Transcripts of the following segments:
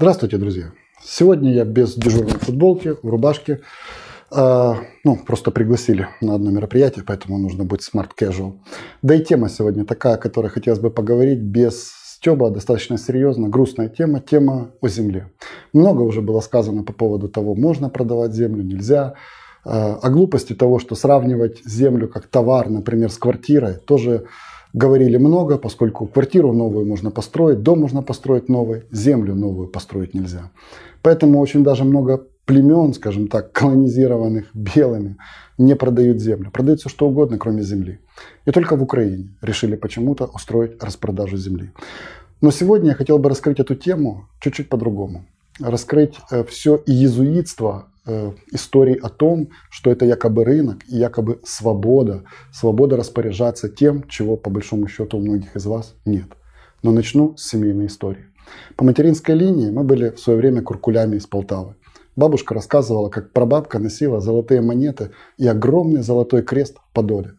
Здравствуйте, друзья. Сегодня я без дежурной футболки, в рубашке. А, ну, просто пригласили на одно мероприятие, поэтому нужно быть smart casual. Да и тема сегодня такая, о которой хотелось бы поговорить без Стеба, а достаточно серьезно, грустная тема, тема о земле. Много уже было сказано по поводу того, можно продавать землю, нельзя. О а, а глупости того, что сравнивать землю как товар, например, с квартирой, тоже Говорили много, поскольку квартиру новую можно построить, дом можно построить новый, землю новую построить нельзя. Поэтому очень даже много племен, скажем так, колонизированных белыми, не продают землю. Продают все что угодно, кроме земли. И только в Украине решили почему-то устроить распродажу земли. Но сегодня я хотел бы раскрыть эту тему чуть-чуть по-другому. Раскрыть э, все иезуитство Э, историй о том, что это якобы рынок и якобы свобода, свобода распоряжаться тем, чего по большому счету у многих из вас нет. Но начну с семейной истории. По материнской линии мы были в свое время куркулями из Полтавы. Бабушка рассказывала, как прабабка носила золотые монеты и огромный золотой крест в подоле.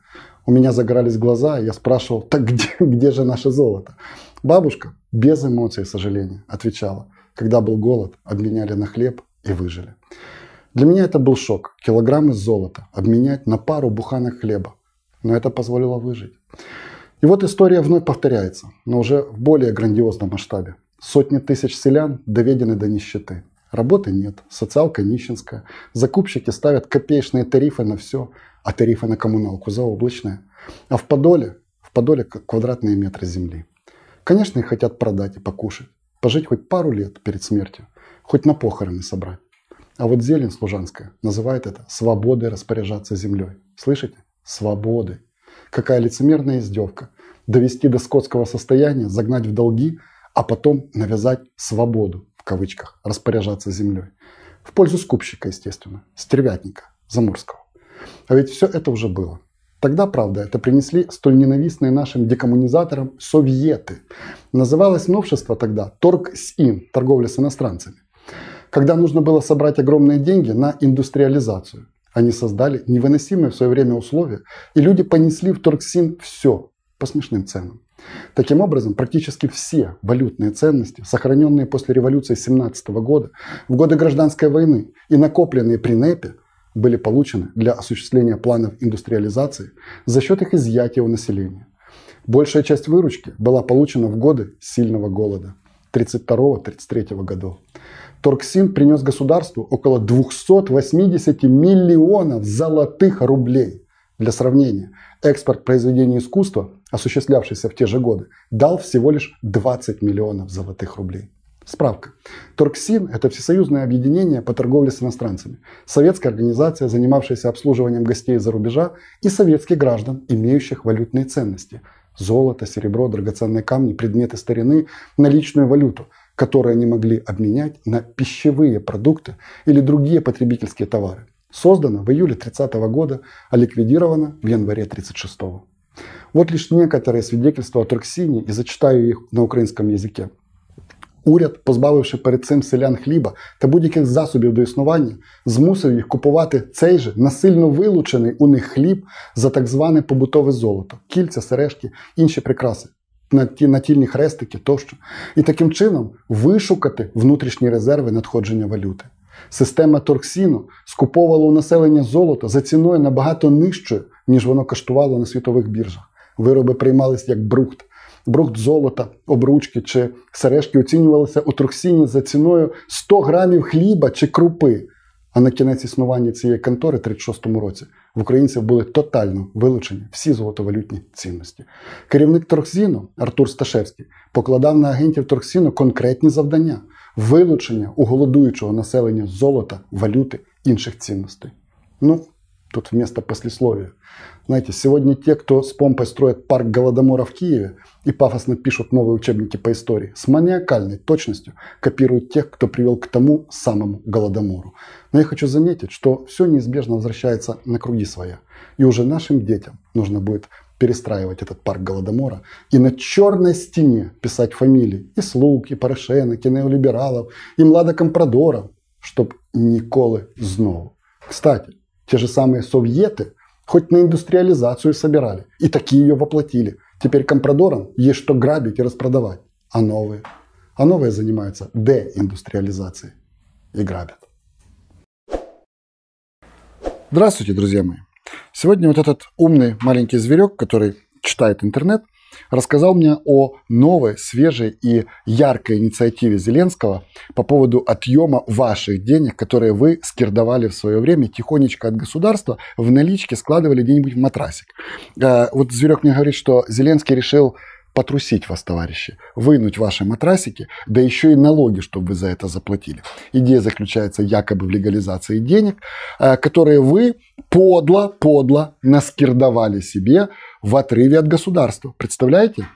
У меня загорались глаза, и я спрашивал, так где, где же наше золото? Бабушка без эмоций сожаления отвечала, когда был голод, обменяли на хлеб и выжили. Для меня это был шок. Килограммы золота обменять на пару буханок хлеба. Но это позволило выжить. И вот история вновь повторяется, но уже в более грандиозном масштабе. Сотни тысяч селян доведены до нищеты. Работы нет, социалка нищенская, закупщики ставят копеечные тарифы на все, а тарифы на коммуналку заоблачные. А в Подоле, в Подоле квадратные метры земли. Конечно, их хотят продать и покушать, пожить хоть пару лет перед смертью, хоть на похороны собрать. А вот зелень служанская называет это свободой распоряжаться землей. Слышите? Свободы. Какая лицемерная издевка. Довести до скотского состояния, загнать в долги, а потом навязать свободу, в кавычках, распоряжаться землей. В пользу скупщика, естественно, стервятника, заморского. А ведь все это уже было. Тогда, правда, это принесли столь ненавистные нашим декоммунизаторам советы. Называлось новшество тогда «Торг с им, торговля с иностранцами когда нужно было собрать огромные деньги на индустриализацию. Они создали невыносимые в свое время условия, и люди понесли в Торксин все по смешным ценам. Таким образом, практически все валютные ценности, сохраненные после революции 17 года, в годы гражданской войны и накопленные при НЭПе, были получены для осуществления планов индустриализации за счет их изъятия у населения. Большая часть выручки была получена в годы сильного голода 32-33 годов. Торксин принес государству около 280 миллионов золотых рублей. Для сравнения, экспорт произведений искусства, осуществлявшийся в те же годы, дал всего лишь 20 миллионов золотых рублей. Справка. Торксин – это всесоюзное объединение по торговле с иностранцами, советская организация, занимавшаяся обслуживанием гостей за рубежа и советских граждан, имеющих валютные ценности – золото, серебро, драгоценные камни, предметы старины, наличную валюту – которые они могли обменять на пищевые продукты или другие потребительские товары. Создана в июле 30 года, а ликвидирована в январе 36 -го. Вот лишь некоторые свидетельства о турксине, и зачитаю их на украинском языке. Уряд, позбавивши перед цим селян хліба та будь-яких засобів до існування, змусив їх купувати цей же насильно вилучений у них хліб за так зване побутове золото, кільця, сережки, інші прикраси. на ті натільні хрестики тощо, і таким чином вишукати внутрішні резерви надходження валюти. Система торксіну скуповувала у населення золото за ціною набагато нижчою, ніж воно коштувало на світових біржах. Вироби приймались як брухт. Брухт золота, обручки чи сережки оцінювалися у Торксіні за ціною 100 грамів хліба чи крупи. А на кінець існування цієї контори в 36-му році в українців були тотально вилучені всі золотовалютні цінності. Керівник Торксіну Артур Сташевський покладав на агентів Торксіну конкретні завдання вилучення у голодуючого населення золота, валюти інших цінностей. Ну, Тут вместо послесловия. Знаете, сегодня те, кто с помпой строят парк Голодомора в Киеве и пафосно пишут новые учебники по истории, с маниакальной точностью копируют тех, кто привел к тому самому Голодомору. Но я хочу заметить, что все неизбежно возвращается на круги своя. И уже нашим детям нужно будет перестраивать этот парк Голодомора и на черной стене писать фамилии и слуг, и Порошенок, и неолибералов, и Млада чтобы Николы Знову. Кстати, те же самые совьеты хоть на индустриализацию собирали, и такие ее воплотили. Теперь компрадорам есть что грабить и распродавать. А новые? А новые занимаются деиндустриализацией и грабят. Здравствуйте, друзья мои. Сегодня вот этот умный маленький зверек, который читает интернет – рассказал мне о новой, свежей и яркой инициативе Зеленского по поводу отъема ваших денег, которые вы скирдовали в свое время тихонечко от государства, в наличке складывали где-нибудь в матрасик. Э, вот Зверек мне говорит, что Зеленский решил потрусить вас, товарищи, вынуть ваши матрасики, да еще и налоги, чтобы вы за это заплатили. Идея заключается якобы в легализации денег, э, которые вы подло, подло наскирдовали себе в отрыве от государства. Представляете?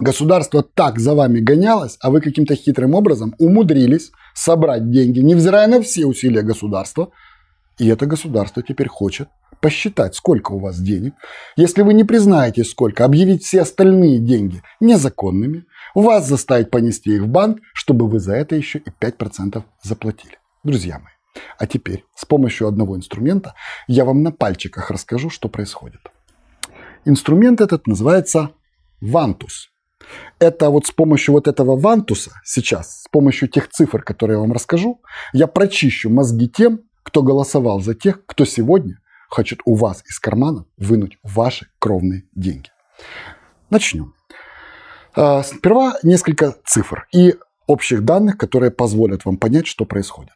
Государство так за вами гонялось, а вы каким-то хитрым образом умудрились собрать деньги, невзирая на все усилия государства. И это государство теперь хочет посчитать, сколько у вас денег. Если вы не признаете, сколько, объявить все остальные деньги незаконными, вас заставить понести их в банк, чтобы вы за это еще и 5% заплатили. Друзья мои, а теперь с помощью одного инструмента я вам на пальчиках расскажу, что происходит. Инструмент этот называется вантус. Это вот с помощью вот этого вантуса сейчас, с помощью тех цифр, которые я вам расскажу, я прочищу мозги тем, кто голосовал за тех, кто сегодня хочет у вас из кармана вынуть ваши кровные деньги. Начнем. А, сперва несколько цифр и общих данных, которые позволят вам понять, что происходит.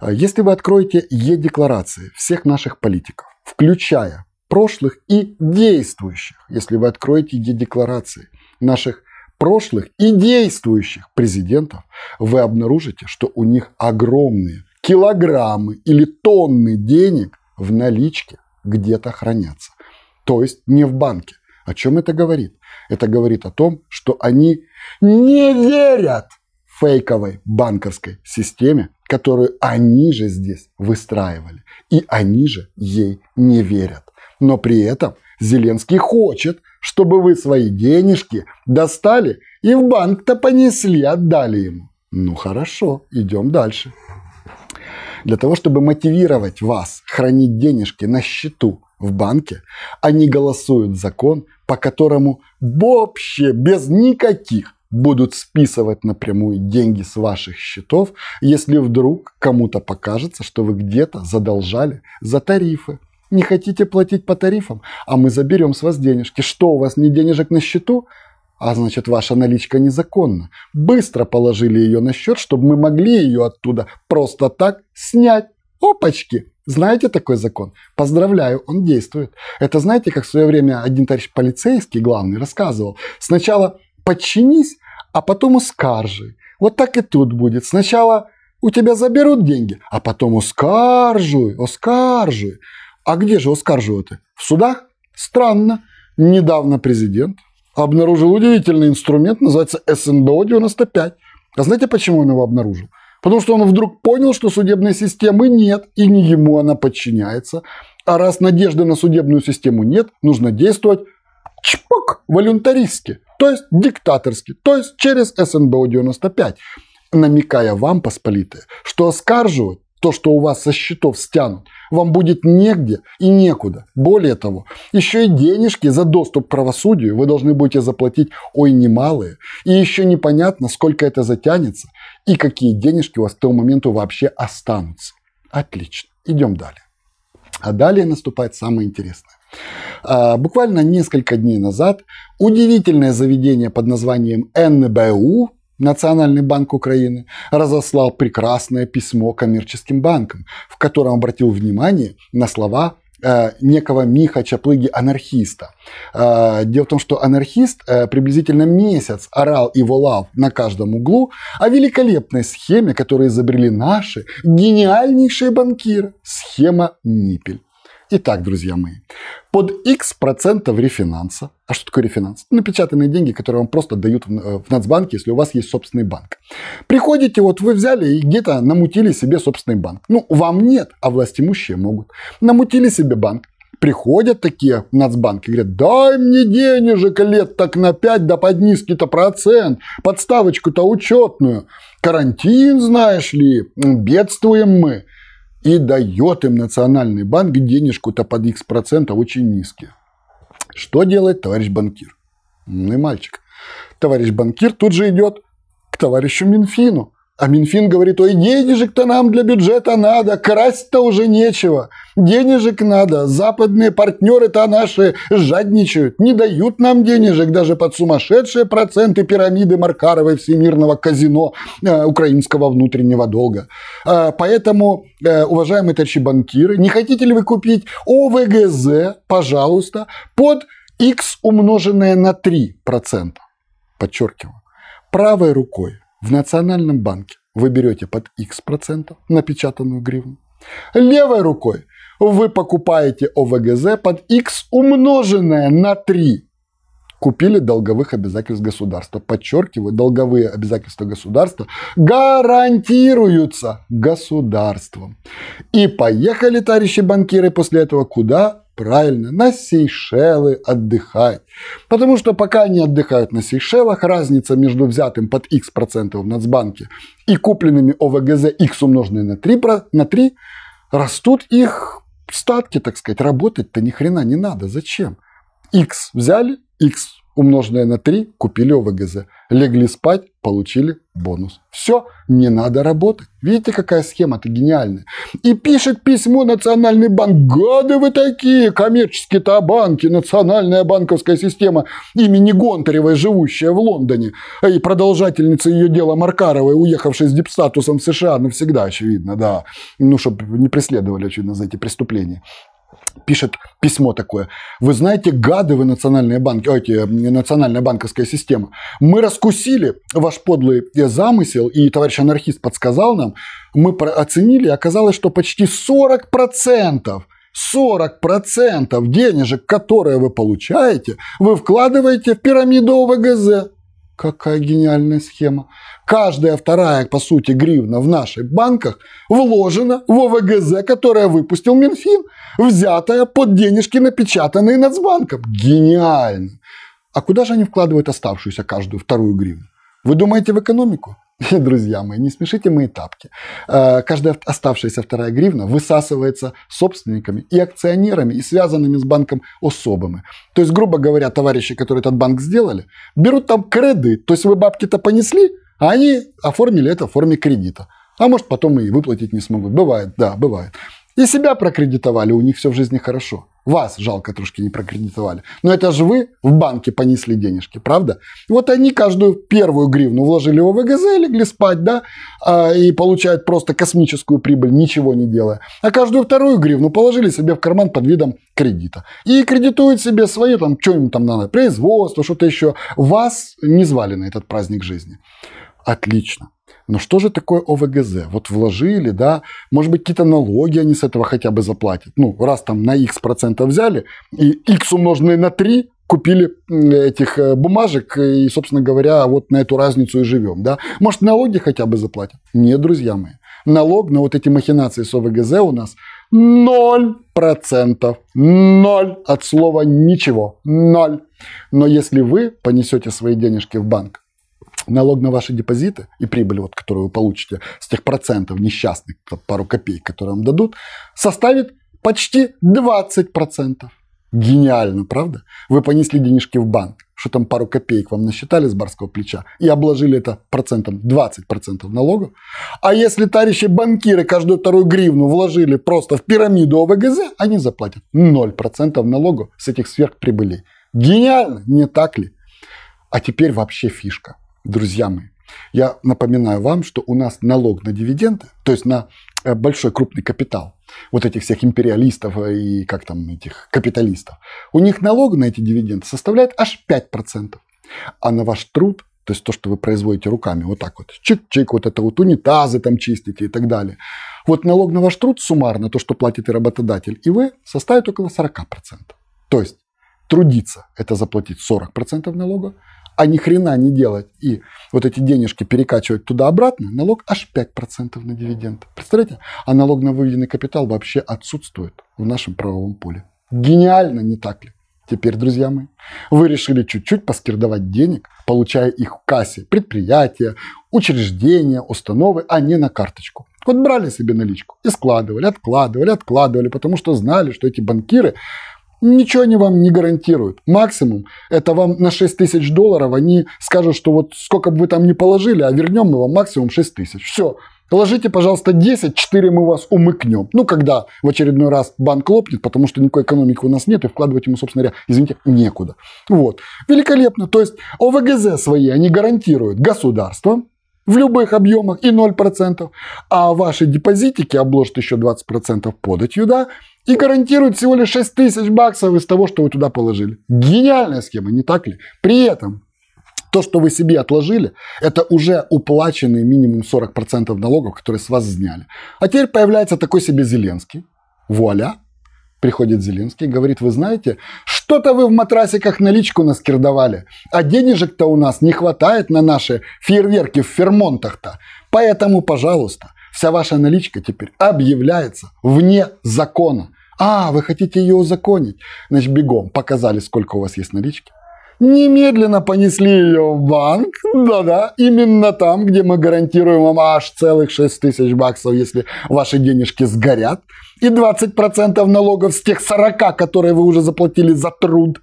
А, если вы откроете Е-декларации всех наших политиков, включая прошлых и действующих, если вы откроете декларации наших прошлых и действующих президентов, вы обнаружите, что у них огромные килограммы или тонны денег в наличке где-то хранятся. То есть не в банке. О чем это говорит? Это говорит о том, что они не верят фейковой банковской системе, которую они же здесь выстраивали. И они же ей не верят. Но при этом Зеленский хочет, чтобы вы свои денежки достали и в банк-то понесли, отдали ему. Ну хорошо, идем дальше. Для того, чтобы мотивировать вас хранить денежки на счету в банке, они голосуют закон, по которому вообще без никаких будут списывать напрямую деньги с ваших счетов, если вдруг кому-то покажется, что вы где-то задолжали за тарифы. Не хотите платить по тарифам? А мы заберем с вас денежки. Что, у вас не денежек на счету? А значит, ваша наличка незаконна. Быстро положили ее на счет, чтобы мы могли ее оттуда просто так снять. Опачки! Знаете такой закон? Поздравляю, он действует. Это знаете, как в свое время один товарищ полицейский, главный, рассказывал. Сначала подчинись, а потом ускаржи. Вот так и тут будет. Сначала у тебя заберут деньги, а потом ускаржуй, ускаржуй. А где же ускарживают-то? В судах? Странно. Недавно президент обнаружил удивительный инструмент, называется СНБО-95. А знаете, почему он его обнаружил? Потому что он вдруг понял, что судебной системы нет, и не ему она подчиняется. А раз надежды на судебную систему нет, нужно действовать чпок волюнтаристски, то есть диктаторски, то есть через СНБО-95 намекая вам, посполитые, что оскарживать то, что у вас со счетов стянут, вам будет негде и некуда. Более того, еще и денежки за доступ к правосудию вы должны будете заплатить, ой, немалые. И еще непонятно, сколько это затянется и какие денежки у вас к тому моменту вообще останутся. Отлично. Идем далее. А далее наступает самое интересное. А, буквально несколько дней назад удивительное заведение под названием НБУ Национальный банк Украины разослал прекрасное письмо коммерческим банкам, в котором обратил внимание на слова э, некого Миха Чаплыги-анархиста. Э, дело в том, что анархист э, приблизительно месяц орал и волал на каждом углу о великолепной схеме, которую изобрели наши гениальнейшие банкиры. Схема Ниппель. Итак, друзья мои, под x процентов рефинанса, а что такое рефинанс? Напечатанные деньги, которые вам просто дают э, в Нацбанке, если у вас есть собственный банк. Приходите, вот вы взяли и где-то намутили себе собственный банк. Ну, вам нет, а властимущие могут. Намутили себе банк, приходят такие в Нацбанк и говорят, дай мне денежек лет так на 5, да под низкий-то процент, подставочку-то учетную. Карантин, знаешь ли, бедствуем мы и дает им национальный банк денежку-то под x процента очень низкие. Что делает товарищ банкир? Умный мальчик. Товарищ банкир тут же идет к товарищу Минфину а Минфин говорит, ой, денежек-то нам для бюджета надо, красть-то уже нечего, денежек надо, западные партнеры-то наши жадничают, не дают нам денежек даже под сумасшедшие проценты пирамиды Маркаровой всемирного казино э, украинского внутреннего долга. Э, поэтому, э, уважаемые товарищи банкиры, не хотите ли вы купить ОВГЗ, пожалуйста, под x умноженное на 3%, подчеркиваю, правой рукой в Национальном банке вы берете под X% процентов напечатанную гривну. Левой рукой вы покупаете ОВГЗ под X умноженное на 3. Купили долговых обязательств государства. Подчеркиваю, долговые обязательства государства гарантируются государством. И поехали, товарищи банкиры, после этого куда? правильно, на Сейшелы отдыхать. Потому что пока они отдыхают на Сейшелах, разница между взятым под x процентов в Нацбанке и купленными ОВГЗ x умноженные на 3, на 3 растут их статки, так сказать. Работать-то ни хрена не надо. Зачем? X взяли, X умноженное на 3, купили ОВГЗ. Легли спать, получили бонус. Все, не надо работать. Видите, какая схема это гениальная. И пишет письмо Национальный банк. Гады вы такие, коммерческие-то а банки, национальная банковская система имени Гонтаревой, живущая в Лондоне. И продолжательница ее дела Маркаровой, уехавшая с дипстатусом в США навсегда, очевидно, да. Ну, чтобы не преследовали, очевидно, за эти преступления пишет письмо такое. Вы знаете, гады вы национальные банки, эти, национальная банковская система. Мы раскусили ваш подлый э, замысел, и товарищ анархист подсказал нам, мы оценили, оказалось, что почти 40% 40% денежек, которые вы получаете, вы вкладываете в пирамиду ОВГЗ. Какая гениальная схема. Каждая вторая, по сути, гривна в наших банках вложена в ОВГЗ, которая выпустил Минфин, взятая под денежки, напечатанные Нацбанком. Гениально. А куда же они вкладывают оставшуюся каждую вторую гривну? Вы думаете в экономику? друзья мои, не смешите мои тапки. Э, каждая оставшаяся вторая гривна высасывается собственниками и акционерами, и связанными с банком особыми. То есть, грубо говоря, товарищи, которые этот банк сделали, берут там креды. То есть вы бабки-то понесли, а они оформили это в форме кредита. А может, потом и выплатить не смогут. Бывает, да, бывает. И себя прокредитовали, у них все в жизни хорошо. Вас жалко трошки не прокредитовали. Но это же вы в банке понесли денежки, правда? Вот они каждую первую гривну вложили в ВГЗ и легли спать, да, а, и получают просто космическую прибыль, ничего не делая. А каждую вторую гривну положили себе в карман под видом кредита. И кредитуют себе свое, там, что им там надо, производство, что-то еще. Вас не звали на этот праздник жизни. Отлично. Но что же такое ОВГЗ? Вот вложили, да, может быть, какие-то налоги они с этого хотя бы заплатят. Ну, раз там на x процентов взяли, и x умноженные на 3, купили этих э, бумажек и, собственно говоря, вот на эту разницу и живем, да. Может, налоги хотя бы заплатят? Нет, друзья мои. Налог на вот эти махинации с ОВГЗ у нас ноль процентов. Ноль от слова ничего. Ноль. Но если вы понесете свои денежки в банк, налог на ваши депозиты и прибыль, вот, которую вы получите с тех процентов несчастных, пару копеек, которые вам дадут, составит почти 20%. Гениально, правда? Вы понесли денежки в банк, что там пару копеек вам насчитали с барского плеча и обложили это процентом 20% налогов. А если товарищи банкиры каждую вторую гривну вложили просто в пирамиду ОВГЗ, они заплатят 0% налогов с этих сверхприбылей. Гениально, не так ли? А теперь вообще фишка – друзья мои, я напоминаю вам, что у нас налог на дивиденды, то есть на э, большой крупный капитал вот этих всех империалистов э, и как там этих капиталистов, у них налог на эти дивиденды составляет аж 5%. А на ваш труд, то есть то, что вы производите руками, вот так вот, чик-чик, вот это вот унитазы там чистите и так далее. Вот налог на ваш труд суммарно, то, что платит и работодатель, и вы, составит около 40%. То есть трудиться – это заплатить 40% налога, а ни хрена не делать и вот эти денежки перекачивать туда-обратно, налог аж 5% на дивиденды. Представляете? А налог на выведенный капитал вообще отсутствует в нашем правовом поле. Гениально, не так ли? Теперь, друзья мои, вы решили чуть-чуть поскирдовать денег, получая их в кассе предприятия, учреждения, установы, а не на карточку. Вот брали себе наличку и складывали, откладывали, откладывали, потому что знали, что эти банкиры ничего они вам не гарантируют. Максимум это вам на 6 тысяч долларов они скажут, что вот сколько бы вы там ни положили, а вернем мы вам максимум 6 тысяч. Все. Положите, пожалуйста, 10, 4 мы вас умыкнем. Ну, когда в очередной раз банк лопнет, потому что никакой экономики у нас нет, и вкладывать ему, собственно говоря, извините, некуда. Вот. Великолепно. То есть ОВГЗ свои они гарантируют государство, в любых объемах и 0%, а ваши депозитики обложат еще 20% податью, да, и гарантирует всего лишь 6 тысяч баксов из того, что вы туда положили. Гениальная схема, не так ли? При этом то, что вы себе отложили, это уже уплаченный минимум 40% налогов, которые с вас сняли. А теперь появляется такой себе Зеленский. Вуаля, приходит Зеленский говорит, вы знаете, что-то вы в матрасиках наличку наскирдовали, а денежек-то у нас не хватает на наши фейерверки в фермонтах-то. Поэтому, пожалуйста, вся ваша наличка теперь объявляется вне закона. А, вы хотите ее узаконить? Значит, бегом. Показали, сколько у вас есть налички. Немедленно понесли ее в банк, да-да, именно там, где мы гарантируем вам аж целых 6 тысяч баксов, если ваши денежки сгорят, и 20% налогов с тех 40, которые вы уже заплатили за труд.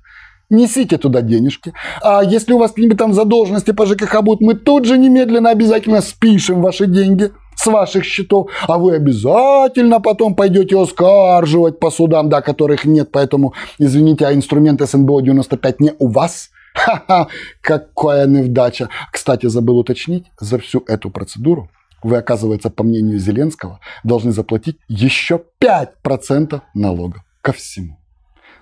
Несите туда денежки. А если у вас какие-нибудь там задолженности по ЖКХ будут, мы тут же немедленно обязательно спишем ваши деньги с ваших счетов, а вы обязательно потом пойдете оскарживать по судам, да, которых нет, поэтому, извините, а инструмент СНБО-95 не у вас – Ха-ха, какая невдача. Кстати, забыл уточнить, за всю эту процедуру вы, оказывается, по мнению Зеленского, должны заплатить еще 5% налога ко всему.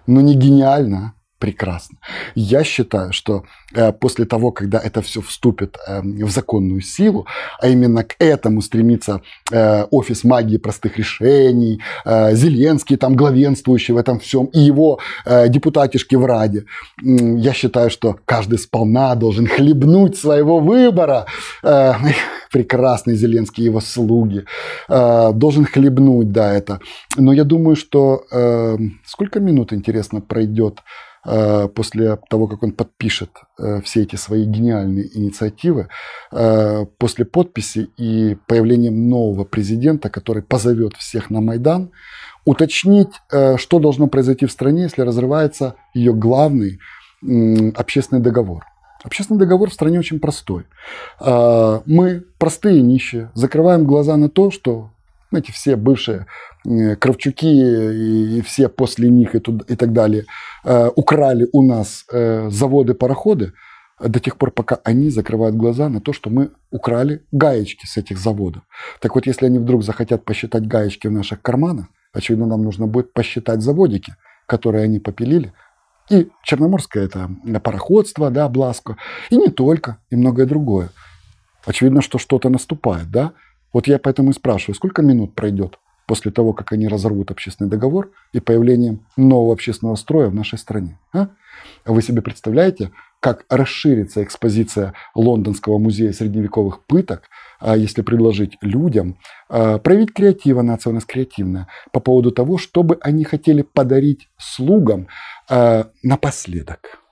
Ну не гениально, а? прекрасно. Я считаю, что э, после того, когда это все вступит э, в законную силу, а именно к этому стремится э, офис магии простых решений, э, Зеленский там главенствующий в этом всем, и его э, депутатишки в Раде, я считаю, что каждый сполна должен хлебнуть своего выбора. Э, прекрасный Зеленский, его слуги. Должен хлебнуть, да, это. Но я думаю, что сколько минут, интересно, пройдет Э, после того, как он подпишет э, все эти свои гениальные инициативы, э, после подписи и появления нового президента, который позовет всех на Майдан, уточнить, что должно произойти в стране, если разрывается ее главный общественный договор. Общественный договор в стране очень простой. Мы, простые нищие, закрываем глаза на то, что знаете, все бывшие Э, Кравчуки и, все после них и, туда, и так далее э, украли у нас э, заводы, пароходы до тех пор, пока они закрывают глаза на то, что мы украли гаечки с этих заводов. Так вот, если они вдруг захотят посчитать гаечки в наших карманах, очевидно, нам нужно будет посчитать заводики, которые они попилили, и Черноморское это пароходство, да, Бласко, и не только, и многое другое. Очевидно, что что-то наступает, да. Вот я поэтому и спрашиваю, сколько минут пройдет после того, как они разорвут общественный договор и появлением нового общественного строя в нашей стране. А? Вы себе представляете, как расширится экспозиция Лондонского музея средневековых пыток, а, если предложить людям а, проявить креативно, нас креативная, по поводу того, что бы они хотели подарить слугам а, напоследок.